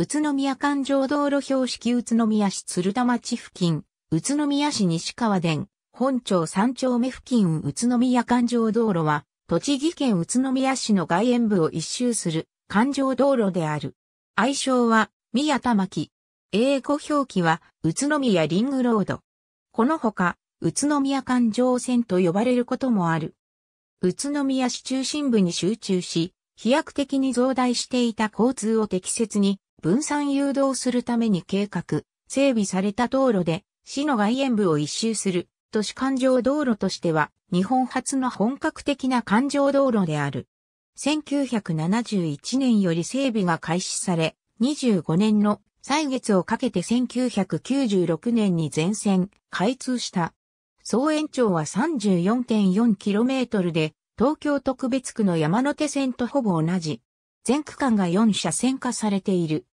宇都宮環状道路標識宇都宮市鶴田町付近、宇都宮市西川殿、本町三丁目付近宇都宮環状道路は、栃木県宇都宮市の外縁部を一周する環状道路である。愛称は、宮田巻。英語表記は、宇都宮リングロード。このほか、宇都宮環状線と呼ばれることもある。宇都宮市中心部に集中し、飛躍的に増大していた交通を適切に分散誘導するために計画、整備された道路で市の外縁部を一周する都市環状道路としては日本初の本格的な環状道路である。1971年より整備が開始され、25年の歳月をかけて1996年に全線開通した。総延長は 34.4km で、東京特別区の山手線とほぼ同じ。全区間が4車線化されている。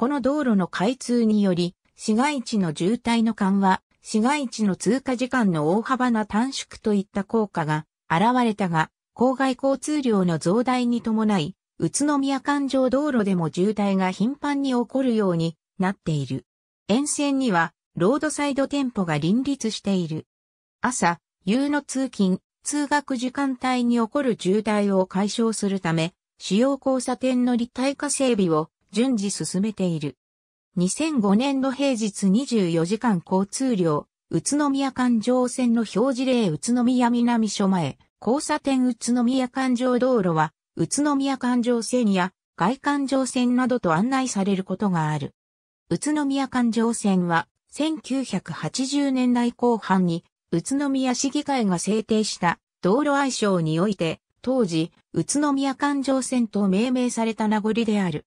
この道路の開通により、市街地の渋滞の緩和、市街地の通過時間の大幅な短縮といった効果が現れたが、郊外交通量の増大に伴い、宇都宮環状道路でも渋滞が頻繁に起こるようになっている。沿線には、ロードサイド店舗が林立している。朝、夕の通勤、通学時間帯に起こる渋滞を解消するため、主要交差点の立体化整備を順次進めている。2005年度平日24時間交通量、宇都宮環状線の表示例宇都宮南署前、交差点宇都宮環状道路は、宇都宮環状線や外環状線などと案内されることがある。宇都宮環状線は、1980年代後半に、宇都宮市議会が制定した道路愛称において、当時、宇都宮環状線と命名された名残である。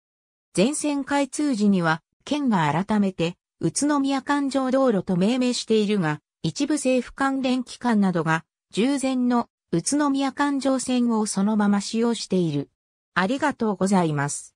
全線開通時には、県が改めて、宇都宮環状道路と命名しているが、一部政府関連機関などが、従前の宇都宮環状線をそのまま使用している。ありがとうございます。